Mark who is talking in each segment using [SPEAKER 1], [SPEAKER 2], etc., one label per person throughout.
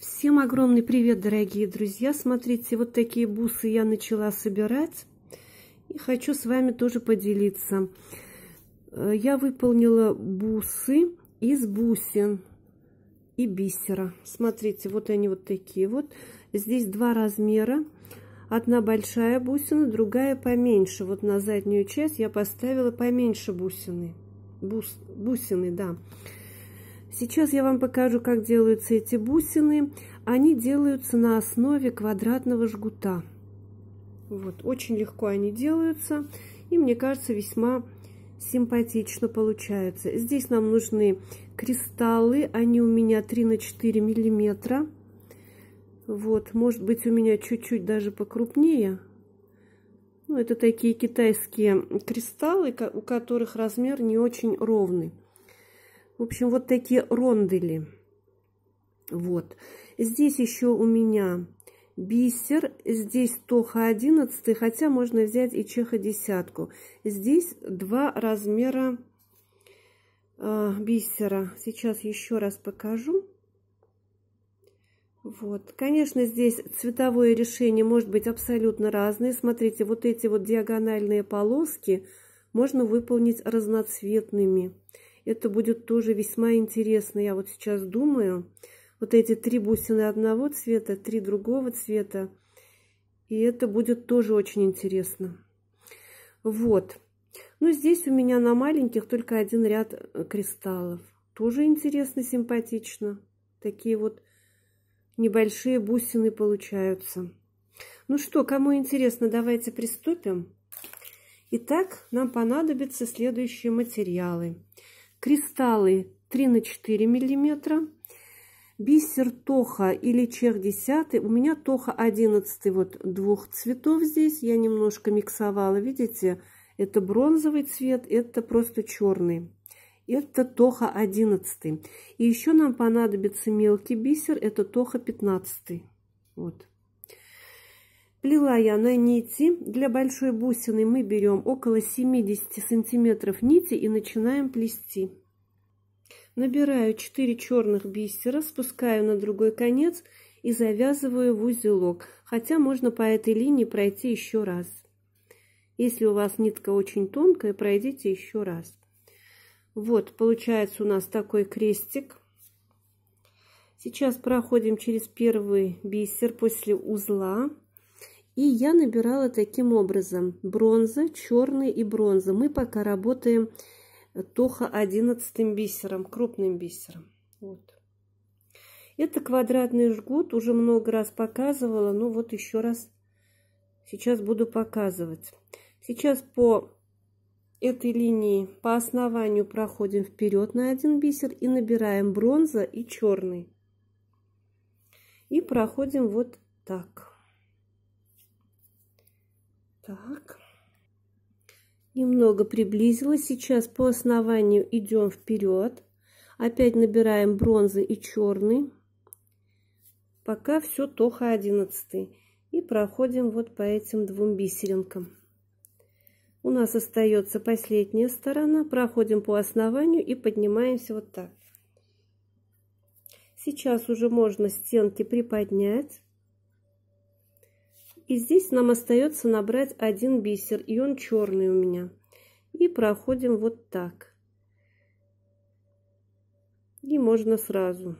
[SPEAKER 1] Всем огромный привет, дорогие друзья! Смотрите, вот такие бусы я начала собирать. И хочу с вами тоже поделиться. Э, я выполнила бусы из бусин и бисера. Смотрите, вот они вот такие вот. Здесь два размера. Одна большая бусина, другая поменьше. Вот на заднюю часть я поставила поменьше бусины. Бус, бусины, да. Да Сейчас я вам покажу, как делаются эти бусины. Они делаются на основе квадратного жгута. Вот, очень легко они делаются. И мне кажется, весьма симпатично получается. Здесь нам нужны кристаллы. Они у меня 3 на 4 миллиметра. Вот, может быть, у меня чуть-чуть даже покрупнее. Ну, это такие китайские кристаллы, у которых размер не очень ровный. В общем, вот такие рондели. Вот. Здесь еще у меня бисер. Здесь тоха 11, хотя можно взять и чеха десятку. Здесь два размера э, бисера. Сейчас еще раз покажу. Вот. Конечно, здесь цветовое решение может быть абсолютно разное. Смотрите, вот эти вот диагональные полоски можно выполнить разноцветными. Это будет тоже весьма интересно. Я вот сейчас думаю, вот эти три бусины одного цвета, три другого цвета. И это будет тоже очень интересно. Вот. Ну, здесь у меня на маленьких только один ряд э, кристаллов. Тоже интересно, симпатично. Такие вот небольшие бусины получаются. Ну что, кому интересно, давайте приступим. Итак, нам понадобятся следующие материалы. Кристаллы 3 на 4 миллиметра. Бисер тоха или чер 10. У меня тоха 11 вот двух цветов здесь. Я немножко миксовала, видите? Это бронзовый цвет, это просто черный. Это тоха 11. И еще нам понадобится мелкий бисер, это тоха 15. Вот. Плела я на нити. Для большой бусины мы берем около 70 сантиметров нити и начинаем плести. Набираю 4 черных бисера, спускаю на другой конец и завязываю в узелок, хотя можно по этой линии пройти еще раз. Если у вас нитка очень тонкая, пройдите еще раз. Вот, получается у нас такой крестик. Сейчас проходим через первый бисер после узла. И я набирала таким образом бронза, черный и бронза. Мы пока работаем э, тоха одиннадцатым бисером, крупным бисером. Вот. Это квадратный жгут, уже много раз показывала, но вот еще раз сейчас буду показывать. Сейчас по этой линии по основанию проходим вперед на один бисер и набираем бронза и черный. И проходим вот так. Так. Немного приблизилась. Сейчас по основанию идем вперед. Опять набираем бронзы и черный. Пока все тоха 11. И проходим вот по этим двум бисеринкам. У нас остается последняя сторона. Проходим по основанию и поднимаемся вот так. Сейчас уже можно стенки приподнять. И здесь нам остается набрать один бисер, и он черный у меня. И проходим вот так. И можно сразу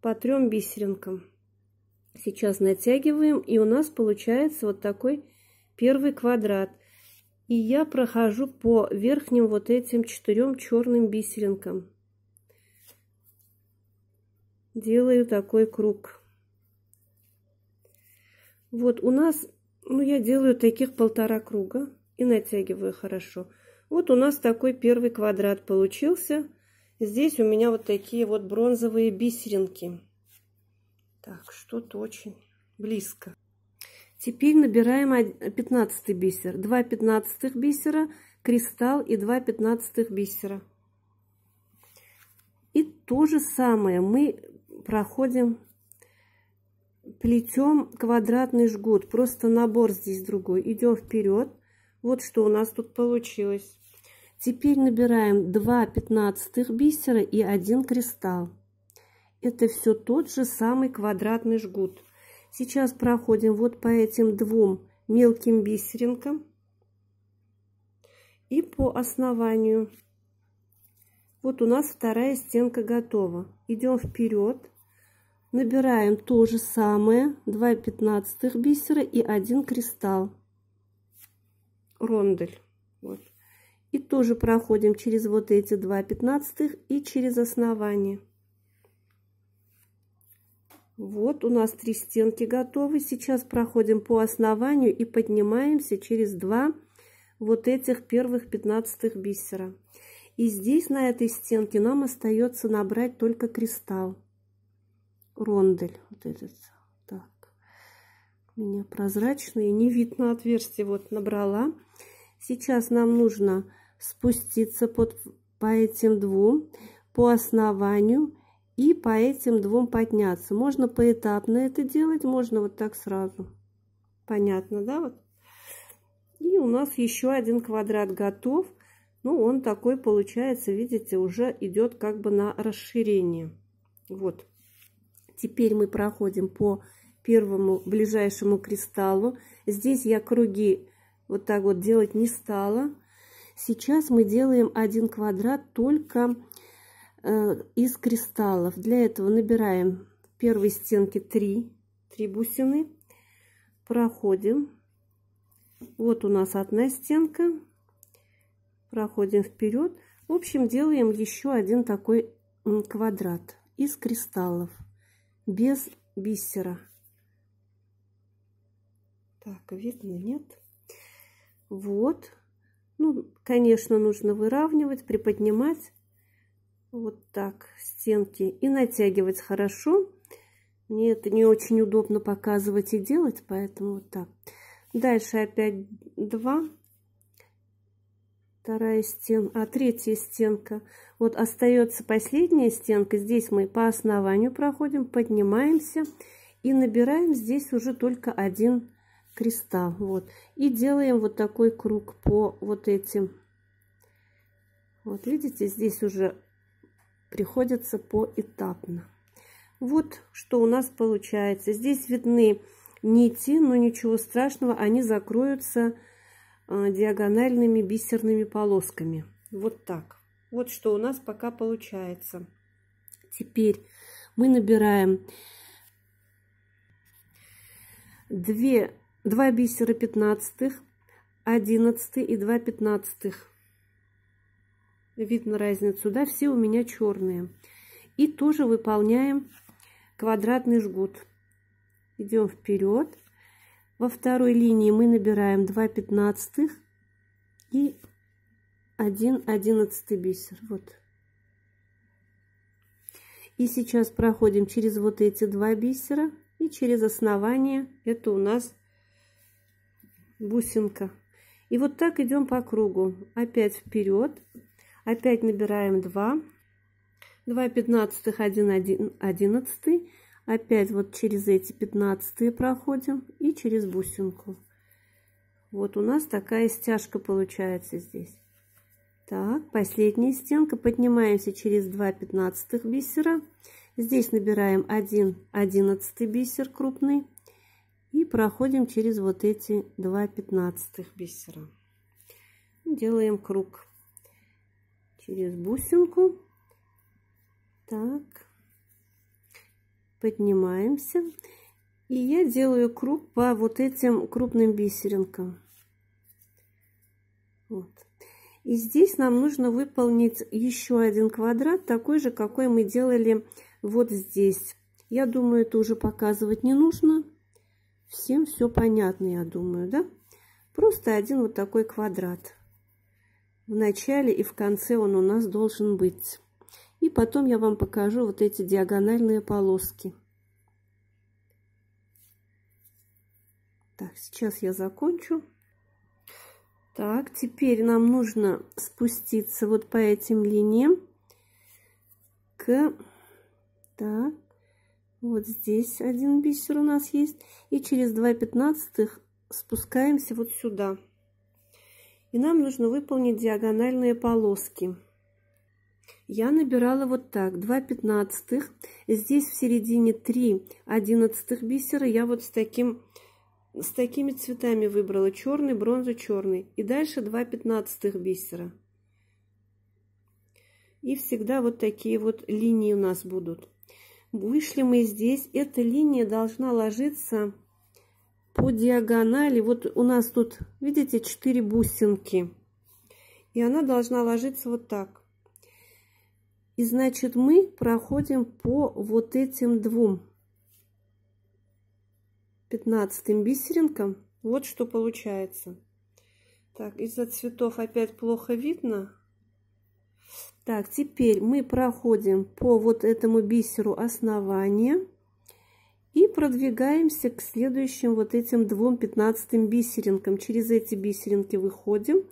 [SPEAKER 1] по трем бисеринкам. Сейчас натягиваем, и у нас получается вот такой первый квадрат. И я прохожу по верхним вот этим четырем черным бисеринкам. Делаю такой круг. Вот у нас, ну я делаю таких полтора круга и натягиваю хорошо. Вот у нас такой первый квадрат получился. Здесь у меня вот такие вот бронзовые бисеринки. Так, что-то очень близко. Теперь набираем 15 бисер. 2 15 бисера, кристалл и 2 15 бисера. И то же самое мы проходим плетем квадратный жгут. Просто набор здесь другой. Идем вперед. Вот что у нас тут получилось. Теперь набираем 2 пятнадцатых бисера и один кристалл. Это все тот же самый квадратный жгут. Сейчас проходим вот по этим двум мелким бисеринкам и по основанию. Вот у нас вторая стенка готова. Идем вперед набираем то же самое 2 пятнадцатых бисера и один кристалл рондель вот. и тоже проходим через вот эти 2 пятнадцатых и через основание вот у нас три стенки готовы сейчас проходим по основанию и поднимаемся через два вот этих первых пятнадцатых бисера и здесь на этой стенке нам остается набрать только кристалл рондель вот этот. Так. У меня прозрачный, не видно отверстие. Вот набрала. Сейчас нам нужно спуститься под, по этим двум, по основанию и по этим двум подняться. Можно поэтапно это делать, можно вот так сразу. Понятно, да? Вот. И у нас еще один квадрат готов. Ну, он такой получается, видите, уже идет как бы на расширение. Вот. Теперь мы проходим по первому ближайшему кристаллу. Здесь я круги вот так вот делать не стала. Сейчас мы делаем один квадрат только э, из кристаллов. Для этого набираем первой стенки 3, 3 бусины. Проходим. Вот у нас одна стенка. Проходим вперед. В общем, делаем еще один такой квадрат из кристаллов без бисера. Так, видно, нет? Вот. Ну, конечно, нужно выравнивать, приподнимать вот так стенки и натягивать хорошо. Мне это не очень удобно показывать и делать, поэтому вот так. Дальше опять два вторая стенка, а третья стенка. Вот остается последняя стенка. Здесь мы по основанию проходим, поднимаемся и набираем здесь уже только один кристалл. Вот. И делаем вот такой круг по вот этим. Вот видите, здесь уже приходится поэтапно. Вот что у нас получается. Здесь видны нити, но ничего страшного, они закроются Э, диагональными бисерными полосками. Вот так. Вот что у нас пока получается. Теперь мы набираем 2, 2 бисера 15, 11 и 2 15. Видно разницу, да? Все у меня черные. И тоже выполняем квадратный жгут. Идем вперед во второй линии мы набираем 2 пятнадцатых и 1 одиннадцатый бисер. Вот. И сейчас проходим через вот эти два бисера и через основание. Это у нас бусинка. И вот так идем по кругу. Опять вперед. Опять набираем 2. 2 пятнадцатых, 1 одиннадцатый опять вот через эти 15 проходим и через бусинку вот у нас такая стяжка получается здесь так последняя стенка поднимаемся через 2 15 бисера здесь набираем 1 11 бисер крупный и проходим через вот эти 2 15 бисера делаем круг через бусинку так поднимаемся. И я делаю круг по вот этим крупным бисеринкам. Вот. И здесь нам нужно выполнить еще один квадрат, такой же, какой мы делали вот здесь. Я думаю, это уже показывать не нужно. Всем все понятно, я думаю, да? Просто один вот такой квадрат. В начале и в конце он у нас должен быть. И потом я вам покажу вот эти диагональные полоски. Так, сейчас я закончу. Так, теперь нам нужно спуститься вот по этим линиям к... Так, вот здесь один бисер у нас есть. И через 2 пятнадцатых спускаемся вот сюда. И нам нужно выполнить диагональные полоски я набирала вот так 2 пятнадцатых здесь в середине 3 одиннадцатых бисера я вот с таким с такими цветами выбрала черный бронзу черный и дальше 2 пятнадцатых бисера и всегда вот такие вот линии у нас будут вышли мы здесь эта линия должна ложиться по диагонали вот у нас тут видите 4 бусинки и она должна ложиться вот так и значит мы проходим по вот этим двум пятнадцатым бисеринкам. Вот что получается. Так, из-за цветов опять плохо видно. Так, теперь мы проходим по вот этому бисеру основания и продвигаемся к следующим вот этим двум пятнадцатым бисеринкам. Через эти бисеринки выходим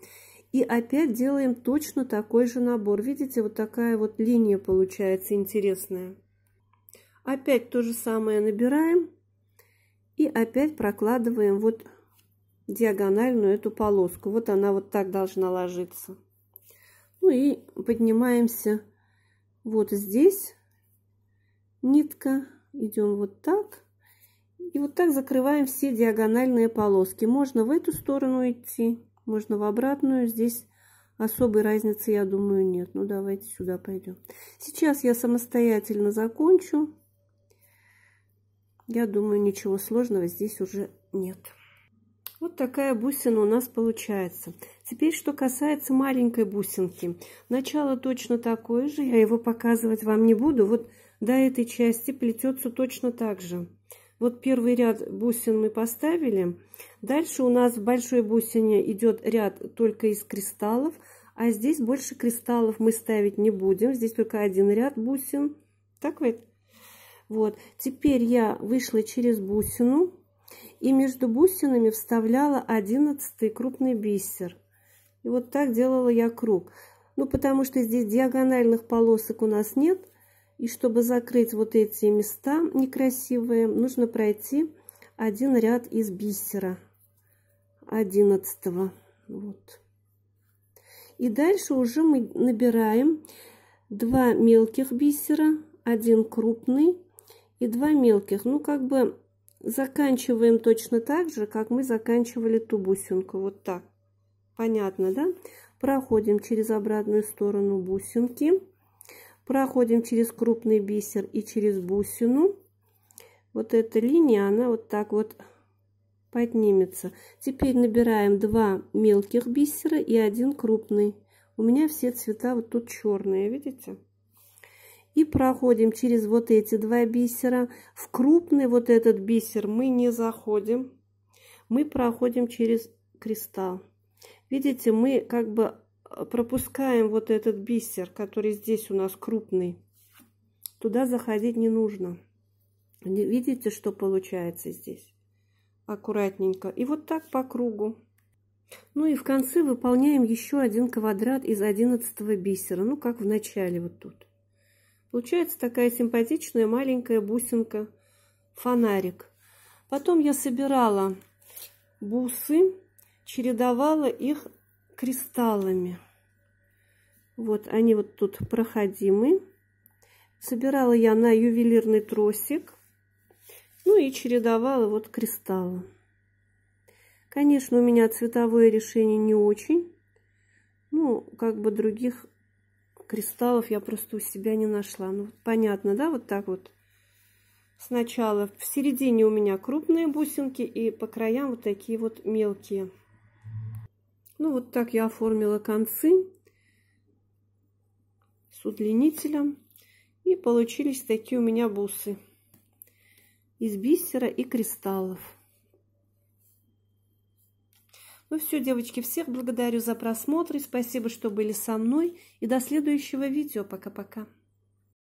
[SPEAKER 1] и опять делаем точно такой же набор. Видите, вот такая вот линия получается интересная. Опять то же самое набираем. И опять прокладываем вот диагональную эту полоску. Вот она вот так должна ложиться. Ну и поднимаемся вот здесь. Нитка. Идем вот так. И вот так закрываем все диагональные полоски. Можно в эту сторону идти. Можно в обратную. Здесь особой разницы, я думаю, нет. Ну, давайте сюда пойдем. Сейчас я самостоятельно закончу. Я думаю, ничего сложного здесь уже нет. Вот такая бусина у нас получается. Теперь, что касается маленькой бусинки. Начало точно такое же, я его показывать вам не буду. Вот до этой части плетется точно так же. Вот первый ряд бусин мы поставили. Дальше у нас в большой бусине идет ряд только из кристаллов, а здесь больше кристаллов мы ставить не будем. Здесь только один ряд бусин. Так вот. Вот. Теперь я вышла через бусину и между бусинами вставляла одиннадцатый крупный бисер. И вот так делала я круг. Ну, потому что здесь диагональных полосок у нас нет – и чтобы закрыть вот эти места некрасивые, нужно пройти один ряд из бисера одиннадцатого. Вот. И дальше уже мы набираем два мелких бисера, один крупный и два мелких. Ну, как бы заканчиваем точно так же, как мы заканчивали ту бусинку. Вот так. Понятно, да? Проходим через обратную сторону бусинки. Проходим через крупный бисер и через бусину. Вот эта линия, она вот так вот поднимется. Теперь набираем два мелких бисера и один крупный. У меня все цвета вот тут черные, видите? И проходим через вот эти два бисера. В крупный вот этот бисер мы не заходим. Мы проходим через кристалл. Видите, мы как бы пропускаем вот этот бисер, который здесь у нас крупный. Туда заходить не нужно. Видите, что получается здесь? Аккуратненько. И вот так по кругу. Ну и в конце выполняем еще один квадрат из 11 бисера. Ну, как в начале вот тут. Получается такая симпатичная маленькая бусинка, фонарик. Потом я собирала бусы, чередовала их кристаллами. Вот они вот тут проходимы. Собирала я на ювелирный тросик. Ну и чередовала вот кристаллы. Конечно, у меня цветовое решение не очень. Ну, как бы других кристаллов я просто у себя не нашла. Ну, понятно, да, вот так вот. Сначала в середине у меня крупные бусинки и по краям вот такие вот мелкие. Ну, вот так я оформила концы с удлинителем. И получились такие у меня бусы из бисера и кристаллов. Ну все, девочки, всех благодарю за просмотр и спасибо, что были со мной. И до следующего видео. Пока-пока.